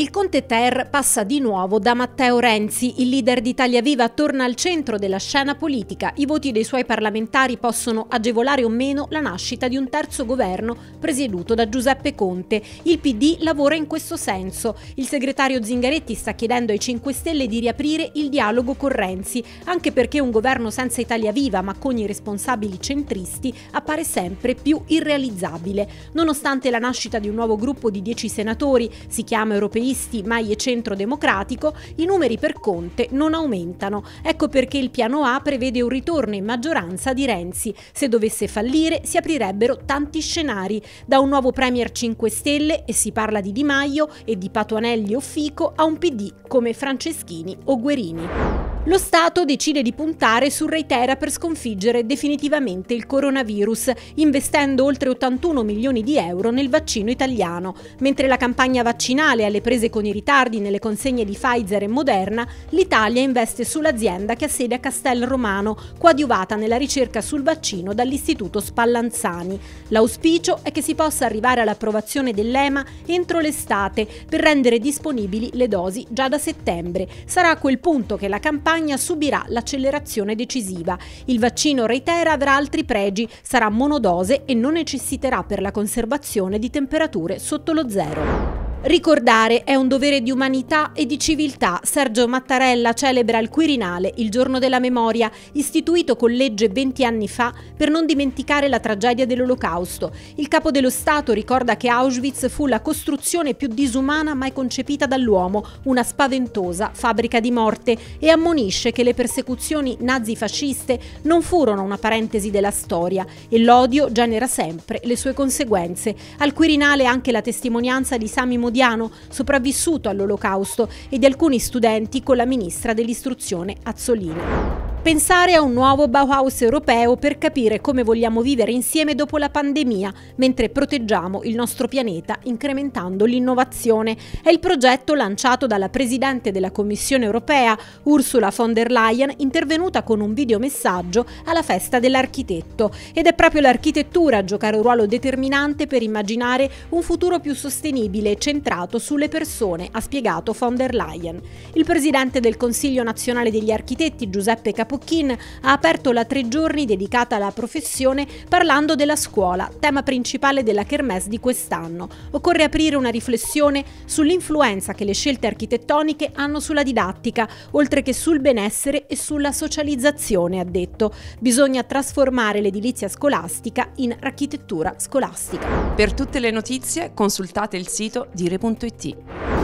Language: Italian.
Il Conte Ter passa di nuovo da Matteo Renzi, il leader d'Italia Viva torna al centro della scena politica. I voti dei suoi parlamentari possono agevolare o meno la nascita di un terzo governo presieduto da Giuseppe Conte. Il PD lavora in questo senso. Il segretario Zingaretti sta chiedendo ai 5 Stelle di riaprire il dialogo con Renzi, anche perché un governo senza Italia Viva ma con i responsabili centristi appare sempre più irrealizzabile. Nonostante la nascita di un nuovo gruppo di 10 senatori, si chiama Europei socialisti mai e centro democratico, i numeri per Conte non aumentano. Ecco perché il piano A prevede un ritorno in maggioranza di Renzi. Se dovesse fallire si aprirebbero tanti scenari, da un nuovo Premier 5 Stelle, e si parla di Di Maio e di Patuanelli o Fico, a un PD come Franceschini o Guerini. Lo Stato decide di puntare su Reitera per sconfiggere definitivamente il coronavirus, investendo oltre 81 milioni di euro nel vaccino italiano, mentre la campagna vaccinale alle prese imprese con i ritardi nelle consegne di Pfizer e Moderna, l'Italia investe sull'azienda che ha sede a Castel Romano, coadiuvata nella ricerca sul vaccino dall'Istituto Spallanzani. L'auspicio è che si possa arrivare all'approvazione dell'EMA entro l'estate per rendere disponibili le dosi già da settembre. Sarà a quel punto che la campagna subirà l'accelerazione decisiva. Il vaccino Reitera avrà altri pregi, sarà monodose e non necessiterà per la conservazione di temperature sotto lo zero. Ricordare è un dovere di umanità e di civiltà. Sergio Mattarella celebra al Quirinale il giorno della memoria, istituito con legge 20 anni fa per non dimenticare la tragedia dell'Olocausto. Il capo dello Stato ricorda che Auschwitz fu la costruzione più disumana mai concepita dall'uomo, una spaventosa fabbrica di morte, e ammonisce che le persecuzioni nazifasciste non furono una parentesi della storia e l'odio genera sempre le sue conseguenze. Al Quirinale anche la testimonianza di Sami Modena odiano sopravvissuto all'olocausto e di alcuni studenti con la ministra dell'istruzione Azzolina. Pensare a un nuovo Bauhaus europeo per capire come vogliamo vivere insieme dopo la pandemia, mentre proteggiamo il nostro pianeta incrementando l'innovazione. È il progetto lanciato dalla Presidente della Commissione europea, Ursula von der Leyen, intervenuta con un videomessaggio alla festa dell'architetto. Ed è proprio l'architettura a giocare un ruolo determinante per immaginare un futuro più sostenibile e centrato sulle persone, ha spiegato von der Leyen. Il Presidente del Consiglio nazionale degli architetti, Giuseppe Capone, Pocchin ha aperto la tre giorni dedicata alla professione parlando della scuola, tema principale della Kermesse di quest'anno. Occorre aprire una riflessione sull'influenza che le scelte architettoniche hanno sulla didattica, oltre che sul benessere e sulla socializzazione, ha detto. Bisogna trasformare l'edilizia scolastica in architettura scolastica. Per tutte le notizie consultate il sito dire.it.